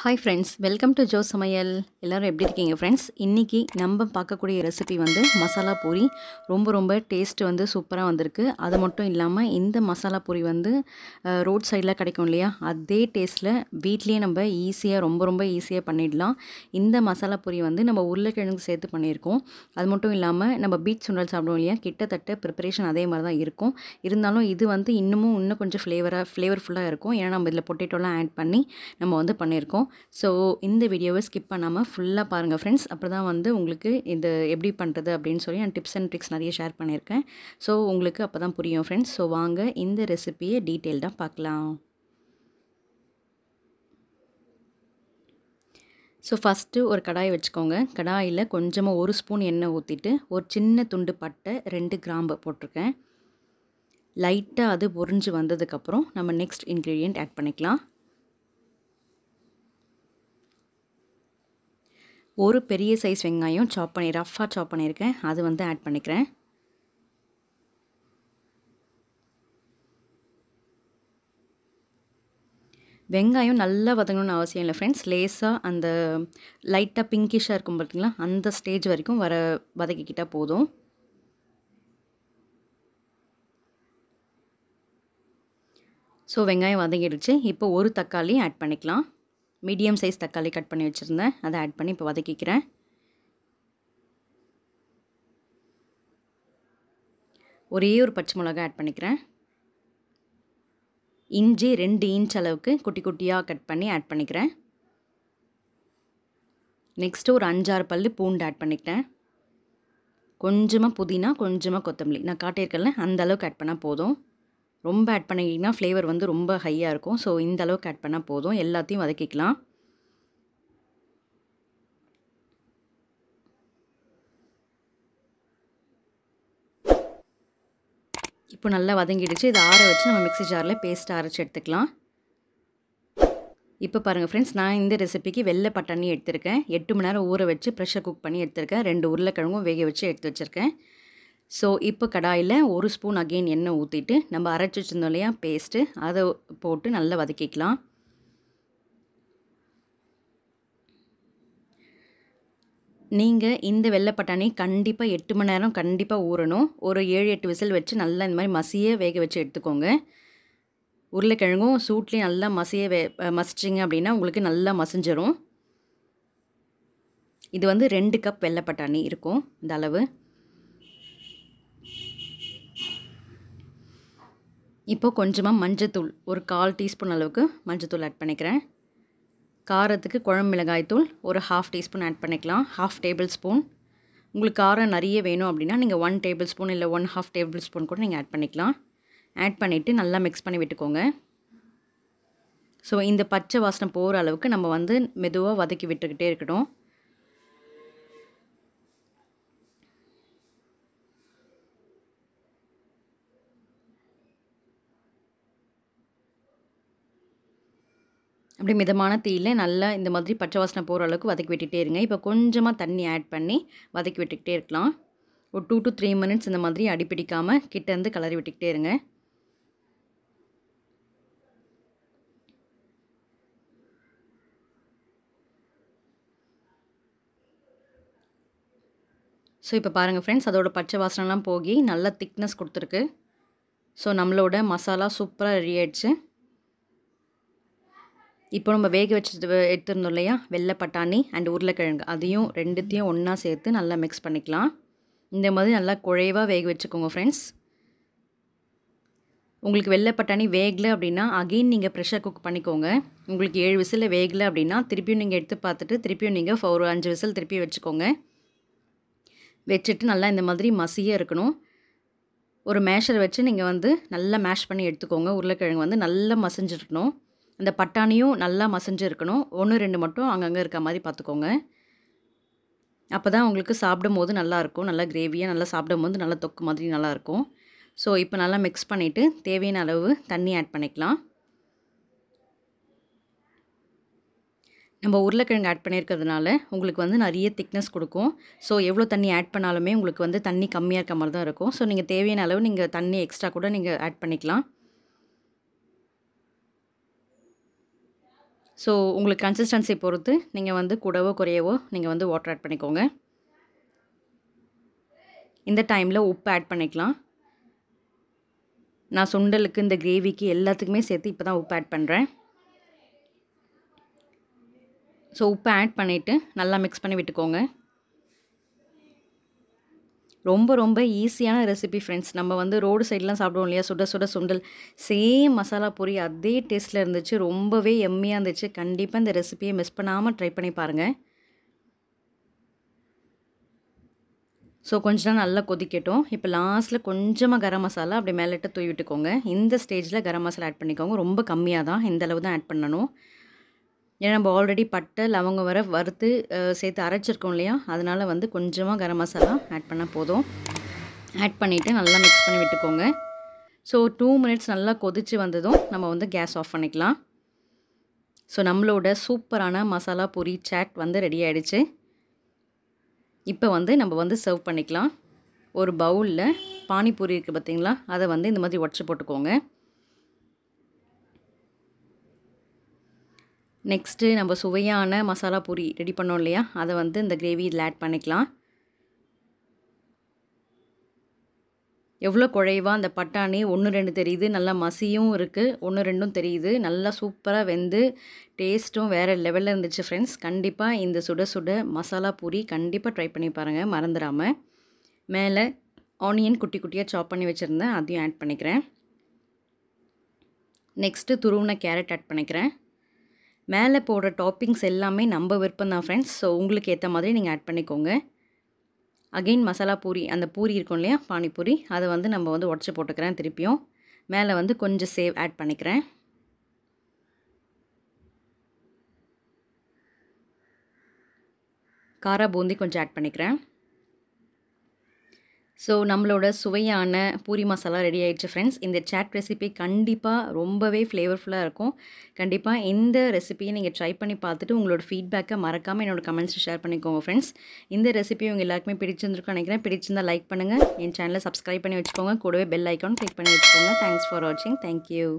hi friends welcome to Jo சமையல் எல்லோரும் எப்படி இருக்கீங்க ஃப்ரெண்ட்ஸ் இன்றைக்கி நம்ம பார்க்கக்கூடிய ரெசிபி வந்து மசாலா பூரி ரொம்ப ரொம்ப டேஸ்ட்டு வந்து சூப்பராக வந்திருக்கு அது மட்டும் இல்லாமல் இந்த மசாலா பூரி வந்து ரோட் சைடில் கிடைக்கும் இல்லையா அதே டேஸ்ட்டில் வீட்லேயே நம்ம ஈஸியாக ரொம்ப ரொம்ப ஈஸியாக பண்ணிடலாம் இந்த மசாலா பூரி வந்து நம்ம உருளைக்கிழங்கு சேர்த்து பண்ணியிருக்கோம் அது மட்டும் இல்லாமல் நம்ம பீச் சுண்டல் சாப்பிடுவோம் இல்லையா கிட்டத்தட்ட ப்ரிப்பரேஷன் அதே மாதிரி தான் இருக்கும் இருந்தாலும் இது வந்து இன்னமும் இன்னும் கொஞ்சம் ஃப்ளேவராக ஃப்ளேவர்ஃபுல்லாக இருக்கும் ஏன்னா நம்ம இதில் பொட்டேட்டோலாம் ஆட் பண்ணி நம்ம வந்து பண்ணியிருக்கோம் இருக்கும் ஸோ இந்த வீடியோவை ஸ்கிப் பண்ணாமல் ஃபுல்லாக பாருங்கள் ஃப்ரெண்ட்ஸ் அப்படி தான் வந்து உங்களுக்கு இந்த எப்படி பண்ணுறது அப்படின்னு சொல்லி நான் டிப்ஸ் அண்ட் ட்ரிக்ஸ் நிறைய ஷேர் பண்ணியிருக்கேன் ஸோ உங்களுக்கு அப்போ தான் புரியும் ஃப்ரெண்ட்ஸ் ஸோ வாங்க இந்த ரெசிப்பியை டீட்டெயில்டாக பார்க்கலாம் ஸோ ஃபஸ்ட்டு ஒரு கடாயை வச்சுக்கோங்க கடாயில் கொஞ்சமாக ஒரு ஸ்பூன் எண்ணெய் ஊற்றிட்டு ஒரு சின்ன துண்டு பட்டை ரெண்டு கிராம்பு போட்டிருக்கேன் லைட்டாக அது பொறிஞ்சு வந்ததுக்கப்புறம் நம்ம நெக்ஸ்ட் இன்க்ரீடியண்ட் ஆட் பண்ணிக்கலாம் ஒரு பெரிய சைஸ் வெங்காயம் சாப் பண்ணி ரஃப்பாக சாப் பண்ணியிருக்கேன் அது வந்து ஆட் பண்ணிக்கிறேன் வெங்காயம் நல்லா வதங்கணும்னு அவசியம் இல்லை ஃப்ரெண்ட்ஸ் லேஸாக அந்த லைட்டாக பிங்கிஷாக இருக்கும் பார்த்திங்களா அந்த ஸ்டேஜ் வரைக்கும் வர வதக்கிக்கிட்டால் போதும் ஸோ வெங்காயம் வதங்கிடுச்சு இப்போ ஒரு தக்காளி ஆட் பண்ணிக்கலாம் மீடியம் சைஸ் தக்காளி கட் பண்ணி வச்சுருந்தேன் அதை ஆட் பண்ணி இப்போ வதக்கிக்கிறேன் ஒரே ஒரு பச்சை மிளகா ஆட் பண்ணிக்கிறேன் இஞ்சி ரெண்டு இன்ச் அளவுக்கு குட்டி குட்டியாக கட் பண்ணி ஆட் பண்ணிக்கிறேன் நெக்ஸ்ட்டு ஒரு அஞ்சாறு பல் பூண்டு ஆட் பண்ணிக்கிட்டேன் கொஞ்சமாக புதினா கொஞ்சமாக கொத்தமல்லி நான் காட்டியிருக்கேன் அந்த அளவுக்கு ஆட் பண்ணால் போதும் ரொம்ப ஆட் பண்ணிங்கன்னா ஃப்ளேவர் வந்து ரொம்ப ஹையாக இருக்கும் ஸோ இந்த அளவுக்கு ஆட் பண்ணால் போதும் எல்லாத்தையும் வதக்கிக்கலாம் இப்போ நல்லா வதங்கிடுச்சு இதை ஆற வச்சு நம்ம மிக்சி ஜாரில் பேஸ்ட் அரைச்சி எடுத்துக்கலாம் இப்போ பாருங்கள் ஃப்ரெண்ட்ஸ் நான் இந்த ரெசிபிக்கு வெள்ளை பட்டாணி எடுத்திருக்கேன் எட்டு மணி நேரம் ஊற வச்சு ப்ரெஷர் குக் பண்ணி எடுத்திருக்கேன் ரெண்டு உருளைக்கிழங்கும் வேக வச்சு எடுத்து வச்சுருக்கேன் ஸோ இப்போ கடாயில் ஒரு ஸ்பூன் அகெயின் எண்ணெய் ஊற்றிட்டு நம்ம அரைச்சி வச்சுருந்தோம் இல்லையா பேஸ்ட்டு அதை போட்டு நல்லா வதக்கிக்கலாம் நீங்கள் இந்த வெள்ளை பட்டாணி கண்டிப்பாக எட்டு மணி நேரம் கண்டிப்பாக ஊறணும் ஒரு ஏழு எட்டு விசில் வச்சு நல்லா இந்த மாதிரி மசிய வேக வச்சு எடுத்துக்கோங்க உருளைக்கிழங்கும் சூட்லேயும் நல்லா மசிய வே மசிச்சிங்க அப்படின்னா உங்களுக்கு நல்லா மசிஞ்சிடும் இது வந்து ரெண்டு கப் வெள்ளை பட்டாணி இருக்கும் இந்த அளவு இப்போ கொஞ்சமாக மஞ்சத்தூள் ஒரு கால் டீஸ்பூன் அளவுக்கு மஞ்சத்தூள் ஆட் பண்ணிக்கிறேன் காரத்துக்கு குழம்பு மிளகாய்த்தூள் ஒரு ஹாஃப் டீஸ்பூன் ஆட் பண்ணிக்கலாம் ஹாஃப் டேபிள் ஸ்பூன் உங்களுக்கு காரம் நிறைய வேணும் அப்படின்னா நீங்கள் ஒன் டேபிள் ஸ்பூன் இல்லை ஒன் ஹாஃப் டேபிள் ஸ்பூன் கூட நீங்கள் ஆட் பண்ணிக்கலாம் ஆட் பண்ணிவிட்டு நல்லா மிக்ஸ் பண்ணி விட்டுக்கோங்க ஸோ இந்த பச்சை வாசனை போகிற அளவுக்கு நம்ம வந்து மெதுவாக வதக்கி விட்டுக்கிட்டே இருக்கணும் அப்படி மிதமான தீயில் நல்லா இந்த மாதிரி பச்சை வாசனை போகிற அளவுக்கு வதக்கி விட்டுகிட்டே இருங்க இப்போ கொஞ்சமாக தண்ணி ஆட் பண்ணி வதக்கி விட்டுக்கிட்டே இருக்கலாம் ஒரு டூ டு த்ரீ மினிட்ஸ் இந்த மாதிரி அடிப்பிடிக்காமல் கிட்டேருந்து கலரி விட்டுக்கிட்டே இருங்க ஸோ இப்போ பாருங்கள் ஃப்ரெண்ட்ஸ் அதோட பச்சை வாசனைலாம் போகி நல்லா திக்னஸ் கொடுத்துருக்கு ஸோ நம்மளோட மசாலா சூப்பராக ரெடி ஆயிடுச்சு இப்போ நம்ம வேக வச்சுட்டு எடுத்துருந்தோம் இல்லையா வெள்ளை பட்டாணி அண்ட் உருளைக்கிழங்கு அதையும் ரெண்டுத்தையும் ஒன்றா சேர்த்து நல்லா மிக்ஸ் பண்ணிக்கலாம் இந்த மாதிரி நல்லா குழைவாக வேக வச்சுக்கோங்க ஃப்ரெண்ட்ஸ் உங்களுக்கு வெள்ளை பட்டாணி வேகலை அப்படின்னா அகெயின் நீங்கள் ப்ரெஷர் குக் பண்ணிக்கோங்க உங்களுக்கு ஏழு விசில் வேகலை அப்படின்னா திருப்பியும் நீங்கள் எடுத்து பார்த்துட்டு திருப்பியும் நீங்கள் ஃபோர் அஞ்சு விசில் திருப்பி வச்சுக்கோங்க வச்சுட்டு நல்லா இந்த மாதிரி மசியாக இருக்கணும் ஒரு மேஷர் வச்சு நீங்கள் வந்து நல்லா மேஷ் பண்ணி எடுத்துக்கோங்க உருளைக்கிழங்கு வந்து நல்லா மசிஞ்சிருக்கணும் இந்த பட்டாணியும் நல்லா மசஞ்சு இருக்கணும் ஒன்று ரெண்டு மட்டும் அங்கங்கே இருக்க மாதிரி பார்த்துக்கோங்க அப்போ தான் உங்களுக்கு சாப்பிடும் போது நல்லாயிருக்கும் நல்லா கிரேவியாக நல்லா சாப்பிடும் போது நல்லா தொக்கு மாதிரி நல்லாயிருக்கும் ஸோ இப்போ நல்லா மிக்ஸ் பண்ணிவிட்டு தேவையான அளவு தண்ணி ஆட் பண்ணிக்கலாம் நம்ம உருளைக்கிழங்கு ஆட் பண்ணியிருக்கிறதுனால உங்களுக்கு வந்து நிறைய திக்னஸ் கொடுக்கும் ஸோ எவ்வளோ தண்ணி ஆட் பண்ணாலுமே உங்களுக்கு வந்து தண்ணி கம்மியாக இருக்க மாதிரி தான் இருக்கும் ஸோ நீங்கள் தேவையான அளவு நீங்கள் தண்ணி எக்ஸ்ட்ரா கூட நீங்கள் ஆட் பண்ணிக்கலாம் ஸோ உங்களுக்கு கன்சிஸ்டன்சி பொறுத்து நீங்கள் வந்து கூடவோ குறையவோ நீங்கள் வந்து வாட்டர் ஆட் பண்ணிக்கோங்க இந்த டைமில் உப்பு ஆட் பண்ணிக்கலாம் நான் சுண்டலுக்கு இந்த கிரேவிக்கு எல்லாத்துக்குமே சேர்த்து இப்போ தான் உப்பு ஆட் பண்ணுறேன் ஸோ உப்பு ஆட் பண்ணிவிட்டு நல்லா மிக்ஸ் பண்ணி விட்டுக்கோங்க ரொம்ப ரொம்ப ஈஸியான ரெசிபி ஃப்ரெண்ட்ஸ் நம்ம வந்து ரோடு சைட்லாம் சாப்பிடுவோம் இல்லையா சுட சுட சுண்டல் சேம் மசாலா பொரி அதே டேஸ்ட்டில் இருந்துச்சு ரொம்பவே எம்மியாக இருந்துச்சு கண்டிப்பாக இந்த ரெசிபியை மிஸ் பண்ணாமல் ட்ரை பண்ணி பாருங்கள் ஸோ கொஞ்ச நாள் நல்லா கொதிக்கட்டும் இப்போ லாஸ்ட்டில் கொஞ்சமாக கரம் மசாலா அப்படி மேலிட்டு தூவி விட்டுக்கோங்க இந்த ஸ்டேஜில் கரம் மசாலா ஆட் பண்ணிக்கோங்க ரொம்ப கம்மியாக தான் இந்த அளவு தான் ஆட் பண்ணணும் ஏன்னா நம்ம ஆல்ரெடி பட்டை லவங்கம் வர வறுத்து சேர்த்து அரைச்சிருக்கோம் இல்லையா அதனால் வந்து கொஞ்சமாக கரம் மசாலா ஆட் பண்ணால் போதும் ஆட் பண்ணிவிட்டு நல்லா மிக்ஸ் பண்ணி விட்டுக்கோங்க ஸோ டூ மினிட்ஸ் நல்லா கொதித்து வந்ததும் நம்ம வந்து கேஸ் ஆஃப் பண்ணிக்கலாம் ஸோ நம்மளோட சூப்பரான மசாலா பொரி சாட் வந்து ரெடி ஆகிடுச்சு இப்போ வந்து நம்ம வந்து சர்வ் பண்ணிக்கலாம் ஒரு பவுலில் பானிபூரி இருக்குது பார்த்திங்களா அதை வந்து இந்த மாதிரி உடச்சி போட்டுக்கோங்க நெக்ஸ்ட்டு நம்ம சுவையான மசாலா பூரி ரெடி பண்ணோம் இல்லையா அதை வந்து இந்த கிரேவி இதில் ஆட் பண்ணிக்கலாம் எவ்வளோ குழைவாக அந்த பட்டாணி ஒன்று ரெண்டு தெரியுது நல்லா மசியும் இருக்குது ஒன்று ரெண்டும் தெரியுது நல்லா சூப்பராக வெந்து டேஸ்ட்டும் வேறு லெவலில் இருந்துச்சு ஃப்ரெண்ட்ஸ் கண்டிப்பாக இந்த சுட சுட மசாலா பூரி கண்டிப்பாக ட்ரை பண்ணி பாருங்கள் மறந்துடாமல் மேலே ஆனியன் குட்டி குட்டியாக சாப் பண்ணி வச்சுருந்தேன் அதையும் ஆட் பண்ணிக்கிறேன் நெக்ஸ்ட்டு துருவின கேரட் ஆட் பண்ணிக்கிறேன் மேலே போடுற டாப்பிங்ஸ் எல்லாமே நம்ம விருப்பம் தான் ஃப்ரெண்ட்ஸ் ஸோ உங்களுக்கு ஏற்ற மாதிரி நீங்கள் ஆட் பண்ணிக்கோங்க அகெயின் மசாலா பூரி அந்த பூரி இருக்கும் இல்லையா பானிபூரி அதை வந்து நம்ம வந்து உடச்சி போட்டுக்கிறேன் திருப்பியும் மேலே வந்து கொஞ்சம் சேவ் ஆட் பண்ணிக்கிறேன் காரா பூந்தி கொஞ்சம் ஆட் பண்ணிக்கிறேன் ஸோ நம்மளோட சுவையான பூரி மசாலா ரெடி ஆயிடுச்சு ஃப்ரெண்ட்ஸ் இந்த சாட் ரெசிபி கண்டிப்பாக ரொம்பவே ஃப்ளேவர்ஃபுல்லாக இருக்கும் கண்டிப்பாக இந்த ரெசிபியை நீங்கள் ட்ரை பண்ணி பார்த்துட்டு உங்களோட ஃபீட்பேக்கை மறக்காமல் என்னோட கமெண்ட்ஸ் ஷேர் பண்ணிக்கோங்க ஃப்ரெண்ட்ஸ் இந்த ரெசிபி உங்கள் எல்லாருக்குமே பிடிச்சிருந்துருக்கும் நினைக்கிறேன் பிடிச்சிருந்தால் லைக் பண்ணுங்கள் என் சேனலை சப்ஸ்கிரைப் பண்ணி வச்சுக்கோங்க கூடவே பெல் ஐக்கான் கிளிக் பண்ணி வச்சுக்கோங்க தேங்க்ஸ் ஃபார் வாட்சிங் தேங்க்யூ